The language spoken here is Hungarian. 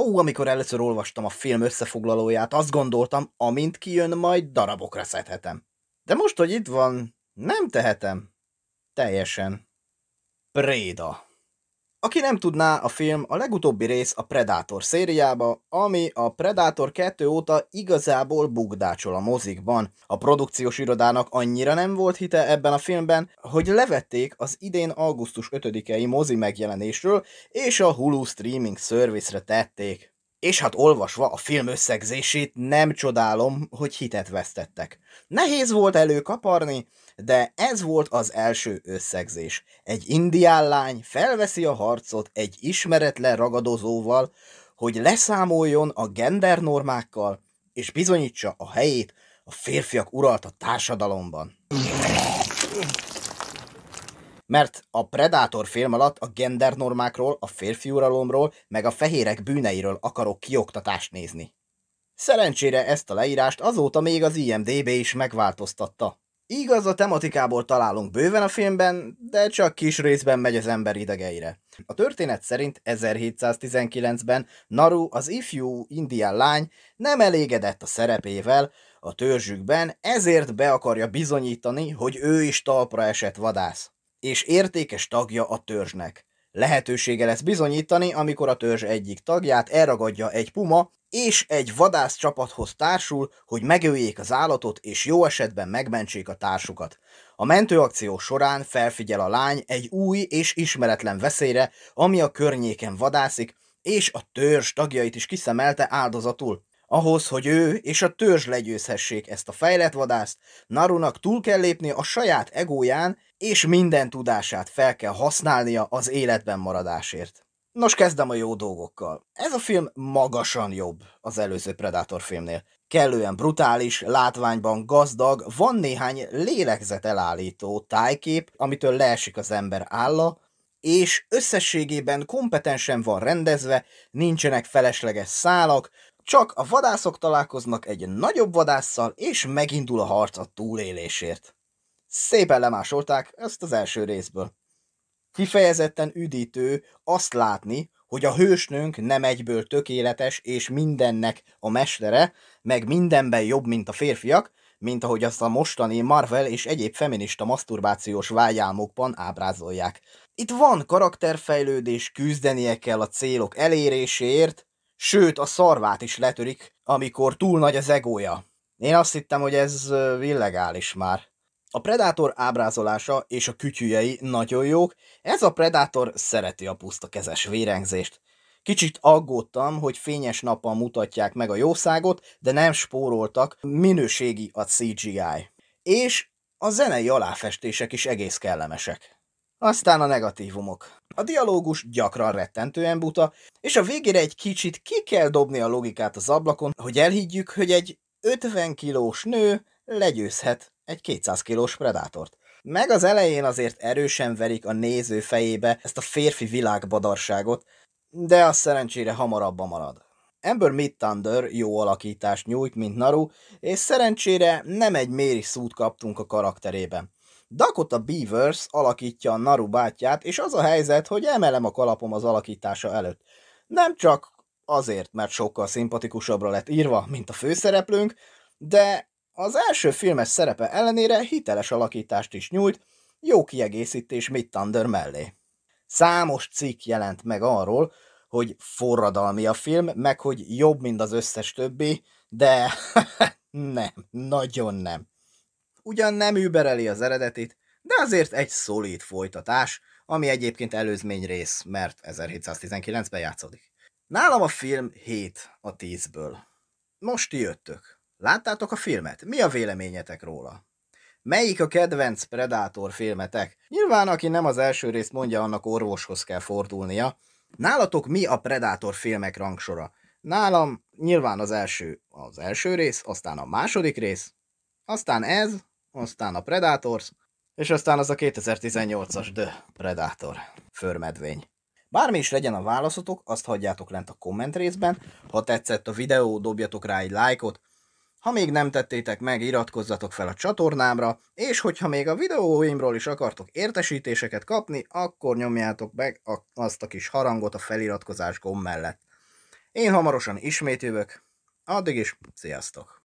Ó, amikor először olvastam a film összefoglalóját, azt gondoltam, amint kijön, majd darabokra szedhetem. De most, hogy itt van, nem tehetem. Teljesen. Préda. Aki nem tudná, a film a legutóbbi rész a Predator szériába, ami a Predator 2 óta igazából bugdácsol a mozikban. A produkciós irodának annyira nem volt hite ebben a filmben, hogy levették az idén augusztus 5-i mozi megjelenésről, és a Hulu streaming service-re tették. És hát olvasva a film összegzését nem csodálom, hogy hitet vesztettek. Nehéz volt előkaparni, de ez volt az első összegzés. Egy indián lány felveszi a harcot egy ismeretlen ragadozóval, hogy leszámoljon a gendernormákkal, és bizonyítsa a helyét a férfiak a társadalomban mert a Predator film alatt a gendernormákról, a férfiuralomról, meg a fehérek bűneiről akarok kioktatást nézni. Szerencsére ezt a leírást azóta még az IMDB is megváltoztatta. Igaz, a tematikából találunk bőven a filmben, de csak kis részben megy az ember idegeire. A történet szerint 1719-ben Naru, az ifjú indián lány nem elégedett a szerepével a törzsükben, ezért be akarja bizonyítani, hogy ő is talpra esett vadász és értékes tagja a törzsnek. Lehetősége lesz bizonyítani, amikor a törzs egyik tagját elragadja egy puma, és egy vadász csapathoz társul, hogy megöljék az állatot, és jó esetben megmentsék a társukat. A mentőakció során felfigyel a lány egy új és ismeretlen veszélyre, ami a környéken vadászik, és a törzs tagjait is kiszemelte áldozatul. Ahhoz, hogy ő és a törzs legyőzhessék ezt a fejlett vadászt, Narunak túl kell lépni a saját egóján, és minden tudását fel kell használnia az életben maradásért. Nos, kezdem a jó dolgokkal. Ez a film magasan jobb az előző Predator filmnél. Kellően brutális, látványban gazdag, van néhány lélegzet elállító tájkép, amitől leesik az ember álla, és összességében kompetensen van rendezve, nincsenek felesleges szálak, csak a vadászok találkoznak egy nagyobb vadásszal, és megindul a harc a túlélésért. Szépen lemásolták ezt az első részből. Kifejezetten üdítő azt látni, hogy a hősnőnk nem egyből tökéletes és mindennek a mestere, meg mindenben jobb, mint a férfiak, mint ahogy azt a mostani Marvel és egyéb feminista maszturbációs vágyálmokban ábrázolják. Itt van karakterfejlődés, küzdenie kell a célok eléréséért, sőt a szarvát is letörik, amikor túl nagy az egója. Én azt hittem, hogy ez illegális már. A Predátor ábrázolása és a kütyüjei nagyon jók, ez a Predátor szereti a puszta kezes vérengzést. Kicsit aggódtam, hogy fényes nappal mutatják meg a jószágot, de nem spóroltak, minőségi a CGI. És a zenei aláfestések is egész kellemesek. Aztán a negatívumok. A dialógus gyakran rettentően buta, és a végére egy kicsit ki kell dobni a logikát az ablakon, hogy elhiggyük, hogy egy 50 kilós nő legyőzhet egy 200 kilós predátort. Meg az elején azért erősen verik a néző fejébe ezt a férfi világbadarságot, de az szerencsére hamarabban marad. Ember Mid Thunder jó alakítást nyújt, mint Naru, és szerencsére nem egy méri szút kaptunk a karakterében. Dakota Beavers alakítja a Naru bátyját, és az a helyzet, hogy emelem a kalapom az alakítása előtt. Nem csak azért, mert sokkal szimpatikusabbra lett írva, mint a főszereplőnk, de az első filmes szerepe ellenére hiteles alakítást is nyújt, jó kiegészítés Mid Thunder mellé. Számos cikk jelent meg arról, hogy forradalmi a film, meg hogy jobb, mint az összes többi, de nem, nagyon nem ugyan nem übereli az eredetit, de azért egy szolíd folytatás, ami egyébként előzmény rész, mert 1719-ben játszódik. Nálam a film 7 a 10-ből. Most ti jöttök. Láttátok a filmet? Mi a véleményetek róla? Melyik a kedvenc Predator filmetek? Nyilván, aki nem az első részt mondja, annak orvoshoz kell fordulnia. Nálatok mi a Predator filmek rangsora? Nálam nyilván az első az első rész, aztán a második rész, aztán ez, aztán a Predators, és aztán az a 2018-as The Predator förmedvény. Bármi is legyen a válaszotok, azt hagyjátok lent a komment részben. Ha tetszett a videó, dobjatok rá egy lájkot. Ha még nem tettétek meg, iratkozzatok fel a csatornámra, és hogyha még a videóimról is akartok értesítéseket kapni, akkor nyomjátok meg azt a kis harangot a feliratkozás gomb mellett. Én hamarosan ismét jövök, addig is sziasztok!